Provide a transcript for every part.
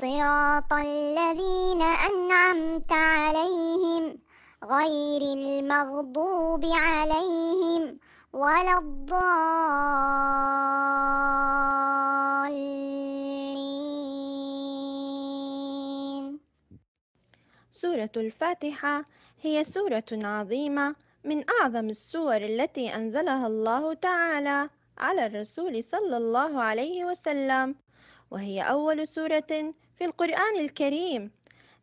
صراط الذين أنعمت عليهم غير المغضوب عليهم ولا الضالين سورة الفاتحة هي سورة عظيمة من أعظم السور التي أنزلها الله تعالى على الرسول صلى الله عليه وسلم وهي أول سورة في القرآن الكريم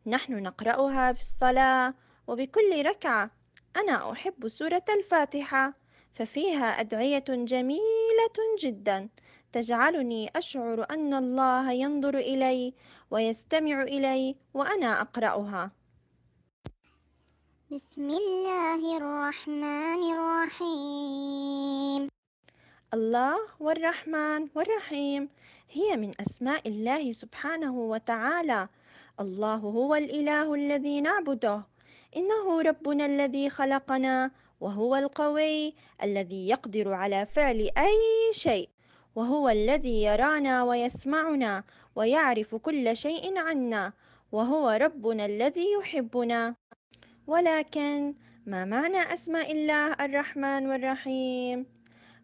نحن نقرأها في الصلاة وبكل ركعة أنا أحب سورة الفاتحة ففيها أدعية جميلة جدا تجعلني أشعر أن الله ينظر إلي ويستمع إلي وأنا أقرأها بسم الله الرحمن الرحيم الله والرحمن والرحيم هي من أسماء الله سبحانه وتعالى الله هو الإله الذي نعبده إنه ربنا الذي خلقنا وهو القوي الذي يقدر على فعل أي شيء وهو الذي يرانا ويسمعنا ويعرف كل شيء عنا وهو ربنا الذي يحبنا ولكن ما معنى أسماء الله الرحمن والرحيم؟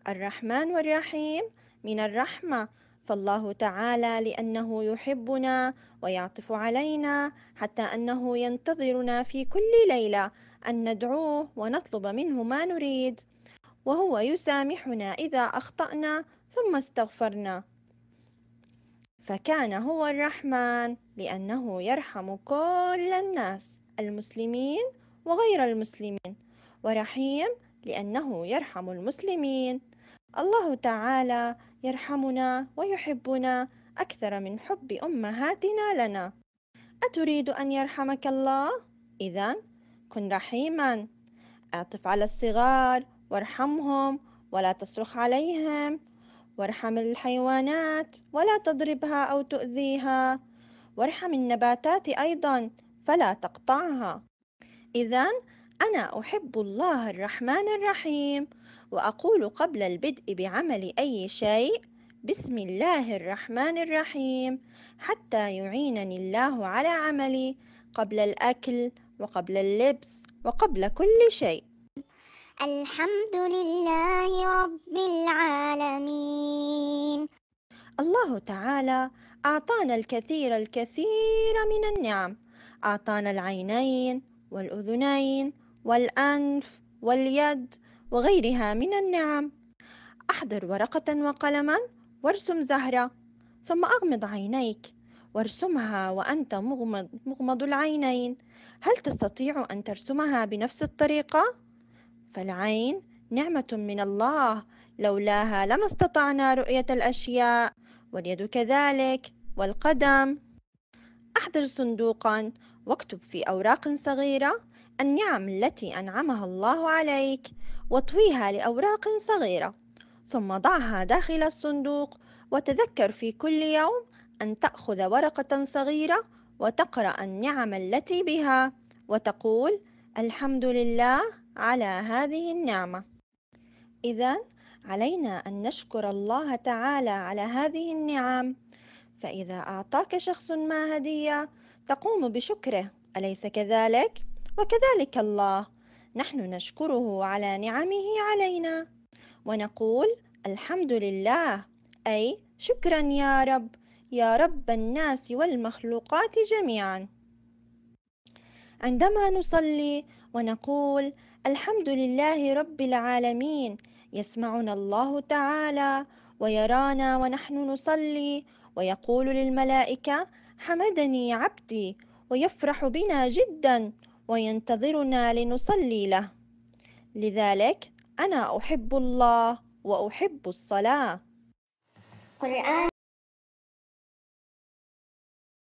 الرحمن والرحيم من الرحمة فالله تعالى لأنه يحبنا ويعطف علينا حتى أنه ينتظرنا في كل ليلة أن ندعوه ونطلب منه ما نريد وهو يسامحنا إذا أخطأنا ثم استغفرنا فكان هو الرحمن لأنه يرحم كل الناس المسلمين وغير المسلمين ورحيم لأنه يرحم المسلمين الله تعالى يرحمنا ويحبنا أكثر من حب أمهاتنا لنا أتريد أن يرحمك الله؟ إذا كن رحيما اعطف على الصغار وارحمهم ولا تصرخ عليهم وارحم الحيوانات ولا تضربها أو تؤذيها وارحم النباتات أيضا فلا تقطعها إذا أنا أحب الله الرحمن الرحيم وأقول قبل البدء بعمل أي شيء بسم الله الرحمن الرحيم حتى يعينني الله على عملي قبل الأكل وقبل اللبس وقبل كل شيء الحمد لله رب العالمين الله تعالى أعطانا الكثير الكثير من النعم أعطانا العينين والأذنين والأنف واليد وغيرها من النعم أحضر ورقة وقلما وارسم زهرة ثم أغمض عينيك وارسمها وأنت مغمض, مغمض العينين هل تستطيع أن ترسمها بنفس الطريقة؟ فالعين نعمة من الله لولاها لما استطعنا رؤية الأشياء واليد كذلك والقدم أحضر صندوقا واكتب في أوراق صغيرة النعم التي أنعمها الله عليك واطويها لأوراق صغيرة ثم ضعها داخل الصندوق وتذكر في كل يوم أن تأخذ ورقة صغيرة وتقرأ النعم التي بها وتقول الحمد لله على هذه النعمة إذا علينا أن نشكر الله تعالى على هذه النعم فإذا أعطاك شخص ما هدية تقوم بشكره أليس كذلك؟ وكذلك الله نحن نشكره على نعمه علينا ونقول الحمد لله أي شكرا يا رب يا رب الناس والمخلوقات جميعا عندما نصلي ونقول الحمد لله رب العالمين يسمعنا الله تعالى ويرانا ونحن نصلي ويقول للملائكة حمدني عبدي ويفرح بنا جدا وينتظرنا لنصلي له لذلك أنا أحب الله وأحب الصلاة قرآن